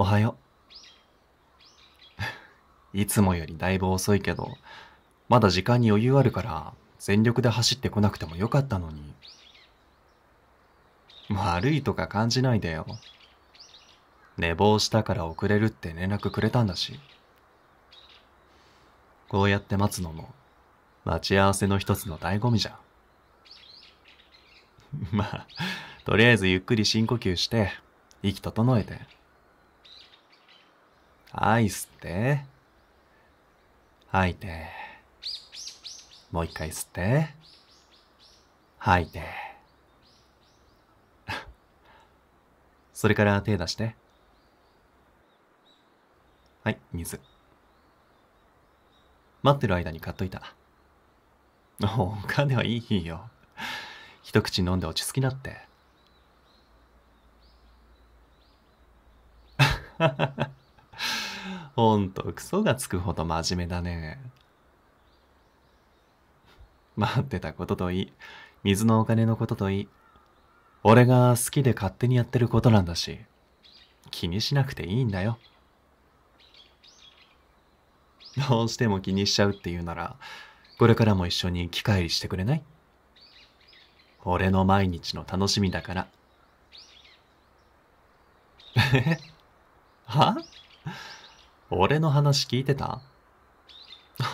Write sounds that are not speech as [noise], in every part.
おはよう。[laughs] いつもよりだいぶ遅いけど、まだ時間に余裕あるから、全力で走ってこなくてもよかったのに。悪いとか感じないでよ。寝坊したから遅れるって連絡くれたんだし。こうやって待つのも、待ち合わせの一つの醍醐味じゃん。[laughs] まあ、とりあえずゆっくり深呼吸して、息整えて。アイスって。吐いて。もう一回吸って。吐いて。[laughs] それから手出して。はい、水。待ってる間に買っといた。お金はいいよ。一口飲んで落ち着きなって。[laughs] ほんとクソがつくほど真面目だね待ってたことといい水のお金のことといい俺が好きで勝手にやってることなんだし気にしなくていいんだよどうしても気にしちゃうっていうならこれからも一緒に機会してくれない俺の毎日の楽しみだからえは俺の話聞いてた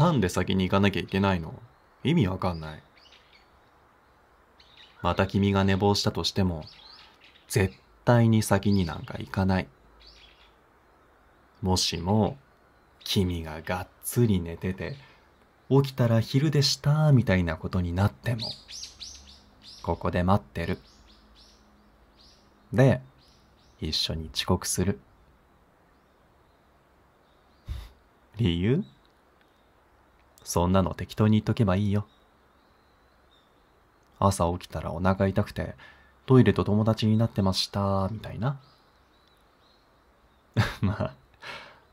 なんで先に行かなきゃいけないの意味わかんない。また君が寝坊したとしても、絶対に先になんか行かない。もしも、君ががっつり寝てて、起きたら昼でしたみたいなことになっても、ここで待ってる。で、一緒に遅刻する。理由そんなの適当に言っとけばいいよ。朝起きたらお腹痛くて、トイレと友達になってました、みたいな。[laughs] まあ、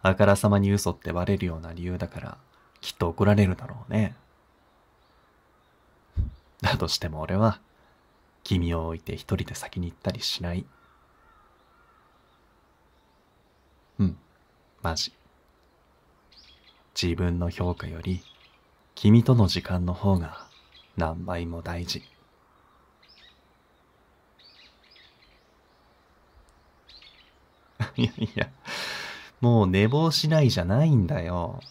あからさまに嘘ってバレるような理由だから、きっと怒られるだろうね。だとしても俺は、君を置いて一人で先に行ったりしない。うん、マジ。自分の評価より君との時間の方が何倍も大事 [laughs] いやいや、もう寝坊しないじゃないんだよ。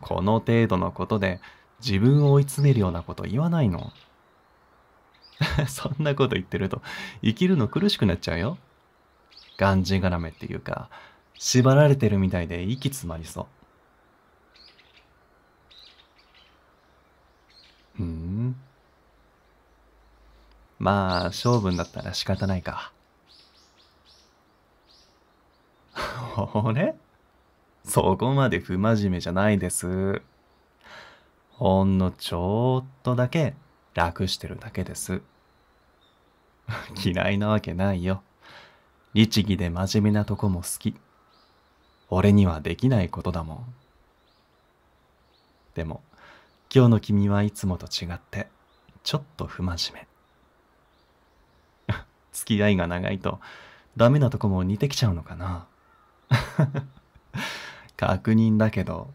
この程度のことで自分を追い詰めるようなこと言わないの。[laughs] そんなこと言ってると生きるの苦しくなっちゃうよ。がんじがらめっていうか、縛られてるみたいで息詰まりそう。んまあ勝負になったら仕方ないか俺そこまで不真面目じゃないですほんのちょっとだけ楽してるだけです [laughs] 嫌いなわけないよ律儀で真面目なとこも好き俺にはできないことだもんでも今日の君はいつもと違ってちょっと不真面目 [laughs] 付き合いが長いとダメなとこも似てきちゃうのかな [laughs] 確認だけど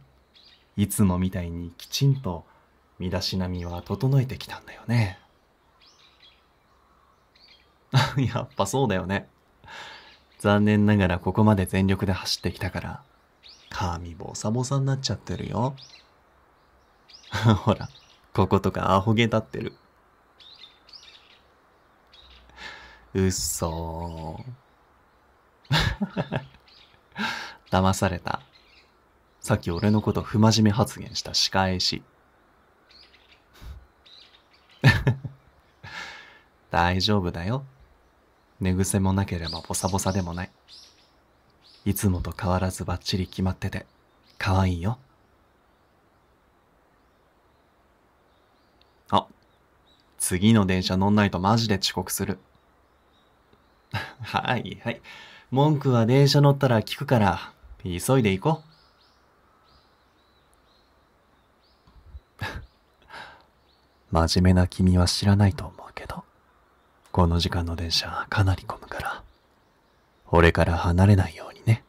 いつもみたいにきちんと身だしなみは整えてきたんだよね [laughs] やっぱそうだよね残念ながらここまで全力で走ってきたから髪ボサボサになっちゃってるよ [laughs] ほら、こことかアホ毛立ってる。うっそー。[laughs] 騙された。さっき俺のこと不真面目発言した仕返し。[laughs] 大丈夫だよ。寝癖もなければボサボサでもない。いつもと変わらずバッチリ決まってて、可愛いよ。次の電車乗んないとマジで遅刻する。[laughs] はいはい。文句は電車乗ったら聞くから、急いで行こう。[laughs] 真面目な君は知らないと思うけど、この時間の電車かなり混むから、俺から離れないようにね。